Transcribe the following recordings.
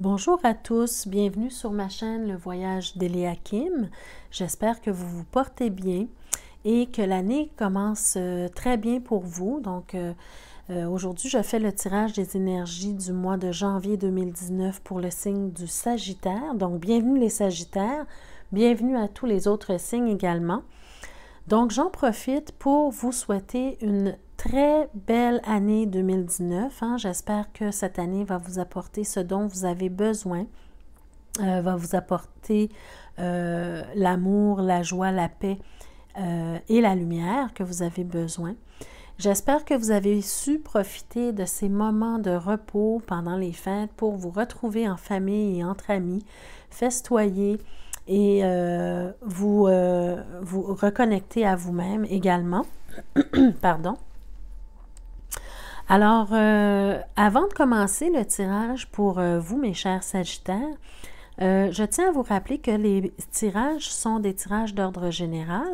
Bonjour à tous, bienvenue sur ma chaîne Le Voyage d'Eliakim. J'espère que vous vous portez bien et que l'année commence euh, très bien pour vous. Donc euh, euh, aujourd'hui, je fais le tirage des énergies du mois de janvier 2019 pour le signe du Sagittaire. Donc bienvenue les Sagittaires, bienvenue à tous les autres signes également. Donc j'en profite pour vous souhaiter une très belle année 2019. Hein. J'espère que cette année va vous apporter ce dont vous avez besoin, euh, va vous apporter euh, l'amour, la joie, la paix euh, et la lumière que vous avez besoin. J'espère que vous avez su profiter de ces moments de repos pendant les fêtes pour vous retrouver en famille et entre amis, festoyer et vous, vous reconnecter à vous-même également. Pardon. Alors, euh, avant de commencer le tirage pour euh, vous, mes chers Sagittaires, euh, je tiens à vous rappeler que les tirages sont des tirages d'ordre général,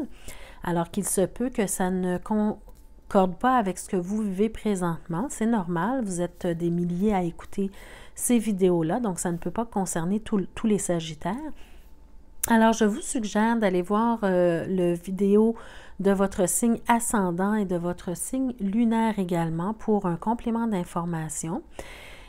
alors qu'il se peut que ça ne concorde pas avec ce que vous vivez présentement. C'est normal, vous êtes des milliers à écouter ces vidéos-là, donc ça ne peut pas concerner tous les Sagittaires. Alors, je vous suggère d'aller voir euh, le vidéo de votre signe ascendant et de votre signe lunaire également pour un complément d'information.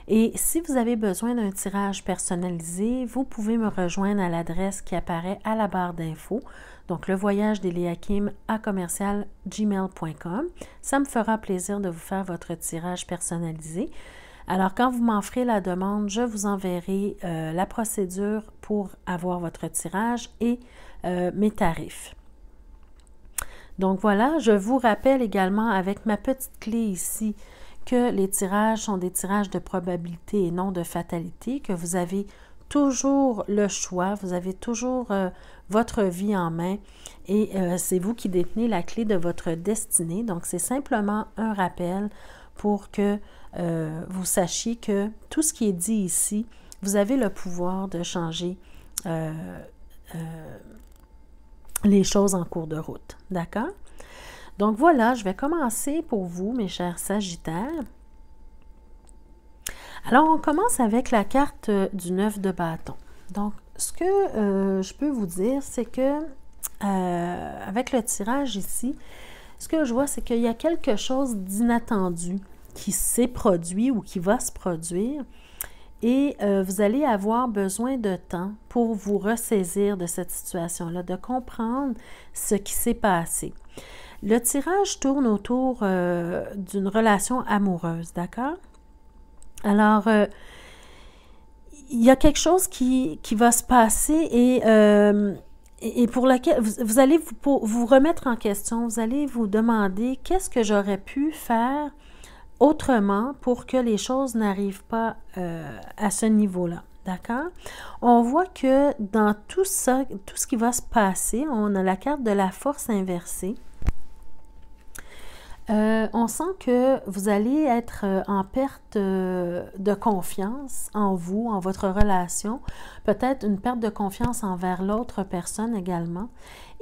Et si vous avez besoin d'un tirage personnalisé, vous pouvez me rejoindre à l'adresse qui apparaît à la barre d'infos, donc le voyage d'Eliakim à commercial gmail.com. Ça me fera plaisir de vous faire votre tirage personnalisé. Alors, quand vous m'en ferez la demande, je vous enverrai euh, la procédure pour avoir votre tirage et euh, mes tarifs. Donc voilà, je vous rappelle également avec ma petite clé ici que les tirages sont des tirages de probabilité et non de fatalité, que vous avez toujours le choix, vous avez toujours euh, votre vie en main et c'est vous qui détenez la clé de votre destinée. Donc c'est simplement un rappel pour que euh, vous sachiez que tout ce qui est dit ici, vous avez le pouvoir de changer euh, euh, les choses en cours de route. D'accord? Donc voilà, je vais commencer pour vous, mes chers Sagittaires. Alors, on commence avec la carte du neuf de bâton. Donc, ce que je peux vous dire, c'est que avec le tirage ici, ce que je vois, c'est qu'il y a quelque chose d'inattendu qui s'est produit ou qui va se produire. Et euh, vous allez avoir besoin de temps pour vous ressaisir de cette situation-là, de comprendre ce qui s'est passé. Le tirage tourne autour euh, d'une relation amoureuse, d'accord? Alors, euh, il y a quelque chose qui, va se passer et, pour laquelle vous, allez vous, remettre en question, vous allez vous demander qu'est-ce que j'aurais pu faire autrement pour que les choses n'arrivent pas euh, à ce niveau-là. D'accord? On voit que dans tout ça, tout ce qui va se passer, on a la carte de la force inversée. Euh, on sent que vous allez être euh, en perte de confiance en vous, en votre relation, peut-être une perte de confiance envers l'autre personne également.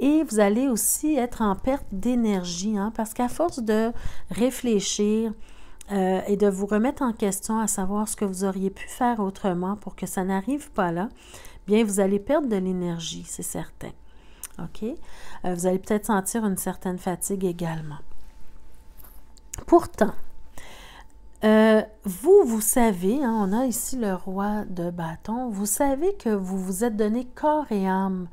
Et vous allez aussi être en perte d'énergie, hein, parce qu'à force de réfléchir, euh, et de vous remettre en question à savoir ce que vous auriez pu faire autrement pour que ça n'arrive pas là, bien vous allez perdre de l'énergie, c'est certain. OK? Euh, vous allez peut-être sentir une certaine fatigue également. Pourtant, euh, vous, vous savez, hein, on a ici le roi de bâton, vous savez que vous vous êtes donné corps et âme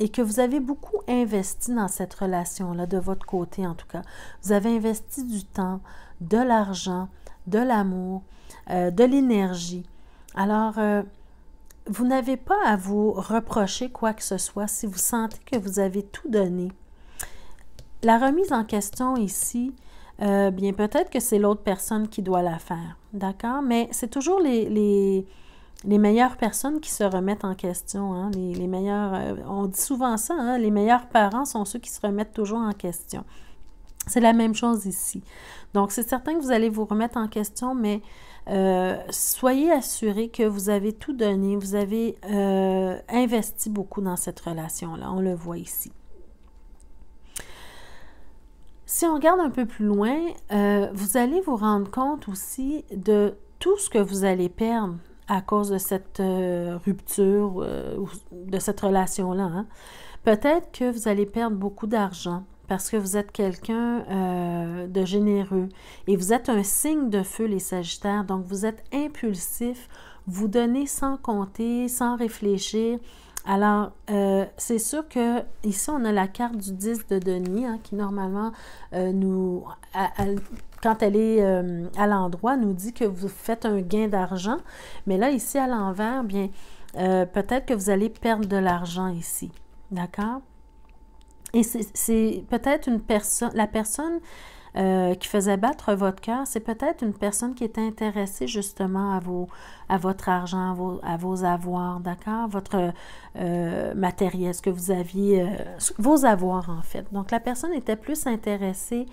et que vous avez beaucoup investi dans cette relation-là, de votre côté en tout cas. Vous avez investi du temps, de l'argent, de l'amour, euh, de l'énergie. Alors, euh, vous n'avez pas à vous reprocher quoi que ce soit si vous sentez que vous avez tout donné. La remise en question ici, euh, bien peut-être que c'est l'autre personne qui doit la faire, d'accord? Mais c'est toujours les les meilleures personnes qui se remettent en question. Hein, les, meilleurs, euh, on dit souvent ça, hein, les meilleurs parents sont ceux qui se remettent toujours en question. C'est la même chose ici. Donc, c'est certain que vous allez vous remettre en question, mais euh, soyez assurés que vous avez tout donné, vous avez euh, investi beaucoup dans cette relation-là. On le voit ici. Si on regarde un peu plus loin, vous allez vous rendre compte aussi de tout ce que vous allez perdre à cause de cette euh, rupture, euh, de cette relation-là. Hein. Peut-être que vous allez perdre beaucoup d'argent parce que vous êtes quelqu'un euh, de généreux et vous êtes un signe de feu, les Sagittaires. Donc, vous êtes impulsif, vous donnez sans compter, sans réfléchir. Alors, c'est sûr que ici, on a la carte du 10 de Denis hein, qui, normalement, nous, quand elle est euh, à l'endroit, nous dit que vous faites un gain d'argent. Mais là, ici, à l'envers, eh bien, euh, peut-être que vous allez perdre de l'argent ici. D'accord? Et c'est peut-être une personne, la personne euh, qui faisait battre votre cœur, c'est peut-être une personne qui était intéressée justement à, vos, à votre argent, à vos, avoirs, d'accord? Votre matériel, ce que vous aviez, vos avoirs en fait. Donc la personne était plus intéressée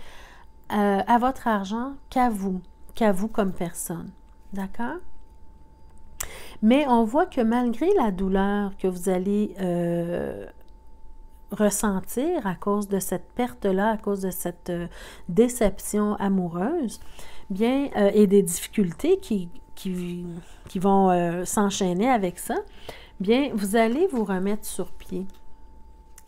euh, à votre argent qu'à vous, qu'à vous comme personne. D'accord? Mais on voit que malgré la douleur que vous allez euh, ressentir à cause de cette perte-là, à cause de cette euh, déception amoureuse, bien, et des difficultés qui, qui vont s'enchaîner avec ça, bien, vous allez vous remettre sur pied.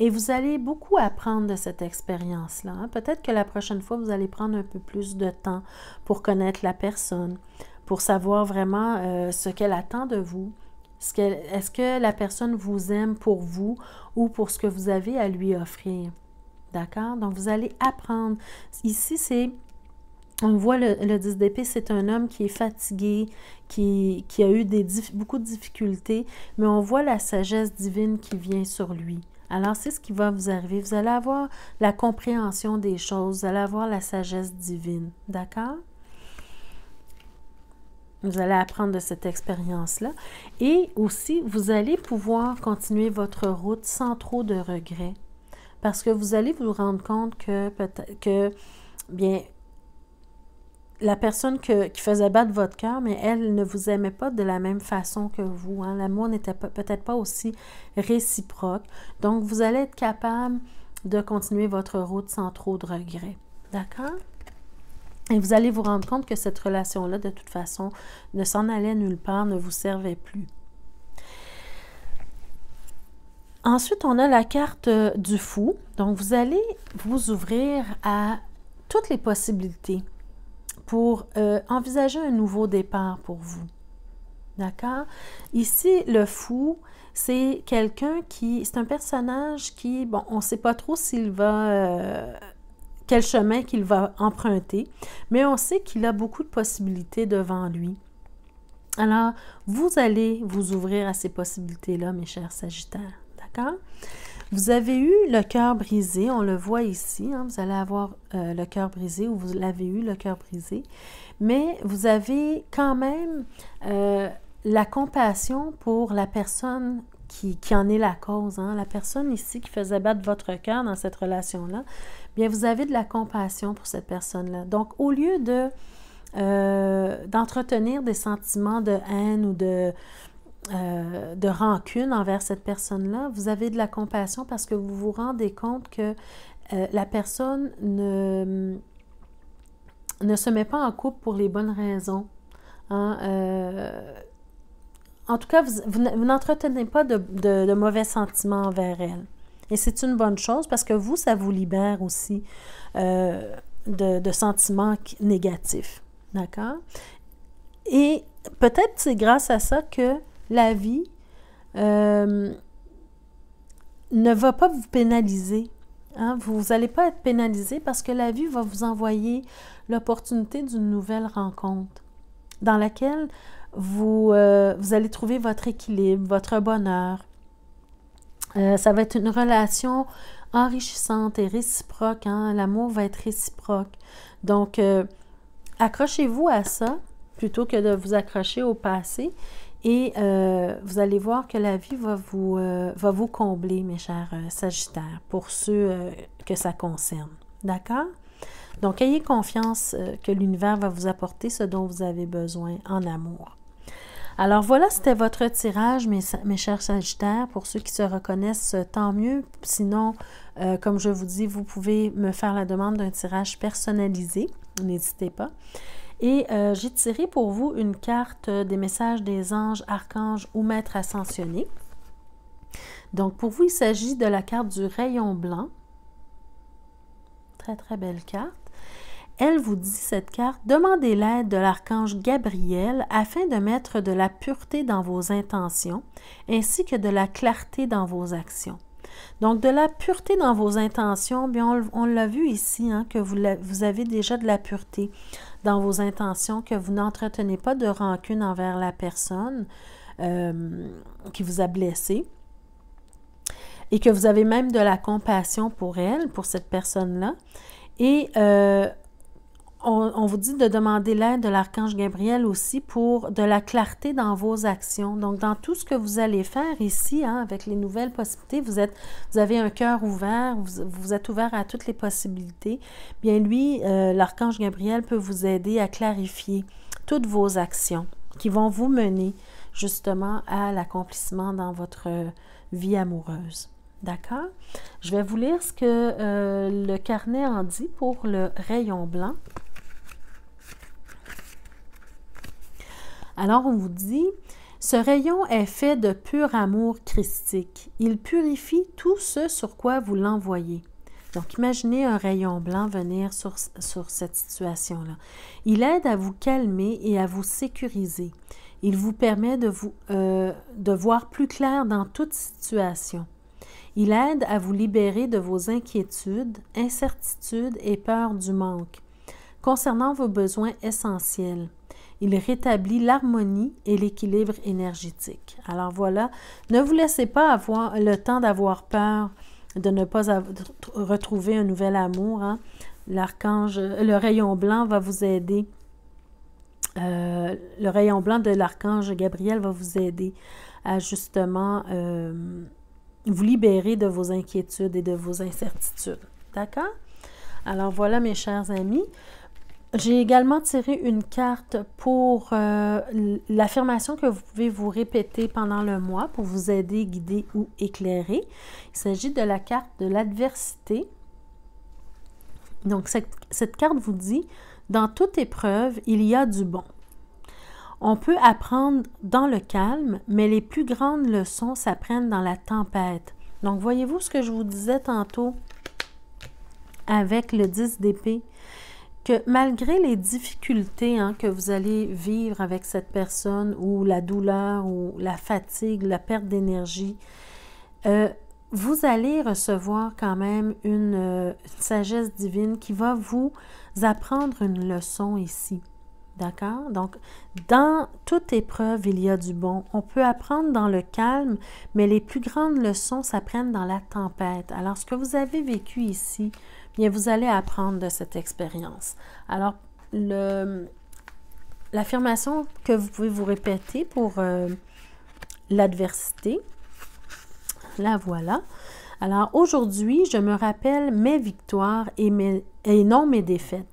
Et vous allez beaucoup apprendre de cette expérience-là. Hein. Peut-être que la prochaine fois, vous allez prendre un peu plus de temps pour connaître la personne, pour savoir vraiment euh, ce qu'elle attend de vous. Est-ce que, la personne vous aime pour vous ou pour ce que vous avez à lui offrir? D'accord? Donc, vous allez apprendre. Ici, c'est on voit le, 10 d'épée, c'est un homme qui est fatigué, qui, qui a eu des, beaucoup de difficultés, mais on voit la sagesse divine qui vient sur lui. Alors, c'est ce qui va vous arriver. Vous allez avoir la compréhension des choses, vous allez avoir la sagesse divine, d'accord? Vous allez apprendre de cette expérience-là. Et aussi, vous allez pouvoir continuer votre route sans trop de regrets. Parce que vous allez vous rendre compte que, peut que bien, la personne qui faisait battre votre cœur, mais elle ne vous aimait pas de la même façon que vous. Hein. L'amour n'était peut-être pas aussi réciproque. Donc, vous allez être capable de continuer votre route sans trop de regrets. D'accord? Et vous allez vous rendre compte que cette relation-là, de toute façon, ne s'en allait nulle part, ne vous servait plus. Ensuite, on a la carte euh, du fou. Donc, vous allez vous ouvrir à toutes les possibilités pour euh, envisager un nouveau départ pour vous. D'accord? Ici, le fou, c'est quelqu'un qui, c'est un personnage qui, bon, on ne sait pas trop s'il va, euh, quel chemin qu'il va emprunter, mais on sait qu'il a beaucoup de possibilités devant lui. Alors, vous allez vous ouvrir à ces possibilités-là, mes chers Sagittaires. D'accord? Vous avez eu le cœur brisé, on le voit ici, hein, vous allez avoir euh, le cœur brisé ou vous l'avez eu le cœur brisé, mais vous avez quand même euh, la compassion pour la personne qui, en est la cause. Hein. La personne ici qui faisait battre votre cœur dans cette relation-là, bien vous avez de la compassion pour cette personne-là. Donc au lieu de euh, d'entretenir des sentiments de haine ou de euh, de rancune envers cette personne-là, vous avez de la compassion parce que vous vous rendez compte que euh, la personne ne, ne se met pas en couple pour les bonnes raisons. Hein, euh. en tout cas, vous, n'entretenez pas de, mauvais sentiments envers elle. Et c'est une bonne chose parce que vous, ça vous libère aussi de, de sentiments négatifs. D'accord? Et peut-être c'est grâce à ça que la vie euh, ne va pas vous pénaliser. Hein. Vous n'allez pas être pénalisé parce que la vie va vous envoyer l'opportunité d'une nouvelle rencontre dans laquelle vous, euh, vous allez trouver votre équilibre, votre bonheur. Euh, ça va être une relation enrichissante et réciproque. Hein. L'amour va être réciproque. Donc, accrochez-vous à ça plutôt que de vous accrocher au passé et euh, vous allez voir que la vie va vous, euh, combler, mes chers euh, Sagittaires, pour ceux que ça concerne. D'accord? Donc, ayez confiance que l'univers va vous apporter ce dont vous avez besoin en amour. Alors voilà, c'était votre tirage, mes, chers Sagittaires. Pour ceux qui se reconnaissent, tant mieux. Sinon, comme je vous dis, vous pouvez me faire la demande d'un tirage personnalisé. N'hésitez pas. Et euh, j'ai tiré pour vous une carte des messages des anges, archanges ou maîtres ascensionnés. Donc pour vous, il s'agit de la carte du rayon blanc. Très très belle carte. Elle vous dit cette carte, demandez l'aide de l'archange Gabriel afin de mettre de la pureté dans vos intentions ainsi que de la clarté dans vos actions. Donc, de la pureté dans vos intentions, bien on, l'a vu ici, hein, que vous, avez déjà de la pureté dans vos intentions que vous n'entretenez pas de rancune envers la personne euh, qui vous a blessé et que vous avez même de la compassion pour elle, pour cette personne-là. Et euh, on, vous dit de demander l'aide de l'archange Gabriel aussi pour de la clarté dans vos actions. Donc, dans tout ce que vous allez faire ici, hein, avec les nouvelles possibilités, vous, êtes, vous avez un cœur ouvert, vous, êtes ouvert à toutes les possibilités. Bien, lui, euh, l'archange Gabriel peut vous aider à clarifier toutes vos actions qui vont vous mener justement à l'accomplissement dans votre vie amoureuse. D'accord? Je vais vous lire ce que euh, le carnet en dit pour le rayon blanc. Alors on vous dit, ce rayon est fait de pur amour christique. Il purifie tout ce sur quoi vous l'envoyez. Donc imaginez un rayon blanc venir sur, cette situation-là. Il aide à vous calmer et à vous sécuriser. Il vous permet de, euh, de voir plus clair dans toute situation. Il aide à vous libérer de vos inquiétudes, incertitudes et peurs du manque concernant vos besoins essentiels. Il rétablit l'harmonie et l'équilibre énergétique. Alors voilà, ne vous laissez pas avoir le temps d'avoir peur de ne pas retrouver un nouvel amour. Hein. L'archange, le rayon blanc va vous aider. Euh, le rayon blanc de l'archange Gabriel va vous aider à justement euh, vous libérer de vos inquiétudes et de vos incertitudes. D'accord? Alors voilà mes chers amis, j'ai également tiré une carte pour euh, l'affirmation que vous pouvez vous répéter pendant le mois pour vous aider, guider ou éclairer. Il s'agit de la carte de l'adversité. Donc, cette, cette carte vous dit, dans toute épreuve, il y a du bon. On peut apprendre dans le calme, mais les plus grandes leçons s'apprennent dans la tempête. Donc, voyez-vous ce que je vous disais tantôt avec le 10 d'épée? que malgré les difficultés hein, que vous allez vivre avec cette personne ou la douleur ou la fatigue, la perte d'énergie, euh, vous allez recevoir quand même une, euh, une, sagesse divine qui va vous apprendre une leçon ici. D'accord? Donc, dans toute épreuve, il y a du bon. On peut apprendre dans le calme, mais les plus grandes leçons s'apprennent dans la tempête. Alors, ce que vous avez vécu ici vous allez apprendre de cette expérience. Alors, l'affirmation que vous pouvez vous répéter pour euh, l'adversité, la voilà. Alors, aujourd'hui, je me rappelle mes victoires et, et non mes défaites.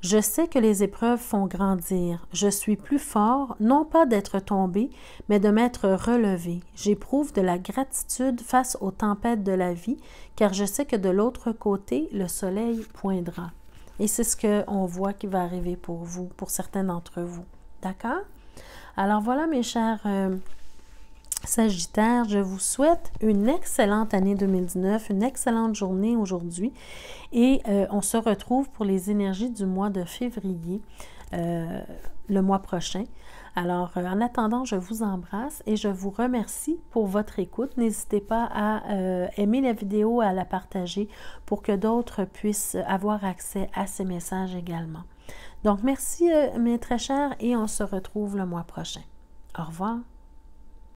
Je sais que les épreuves font grandir. Je suis plus fort, non pas d'être tombé, mais de m'être relevé. J'éprouve de la gratitude face aux tempêtes de la vie, car je sais que de l'autre côté, le soleil poindra. Et c'est ce qu'on voit qui va arriver pour vous, pour certains d'entre vous. D'accord? Alors voilà, mes chers. Euh, Sagittaire, je vous souhaite une excellente année 2019, une excellente journée aujourd'hui et euh, on se retrouve pour les énergies du mois de février, euh, le mois prochain. Alors, euh, en attendant, je vous embrasse et je vous remercie pour votre écoute. N'hésitez pas à aimer la vidéo, à la partager pour que d'autres puissent avoir accès à ces messages également. Donc, merci mes très chers et on se retrouve le mois prochain. Au revoir.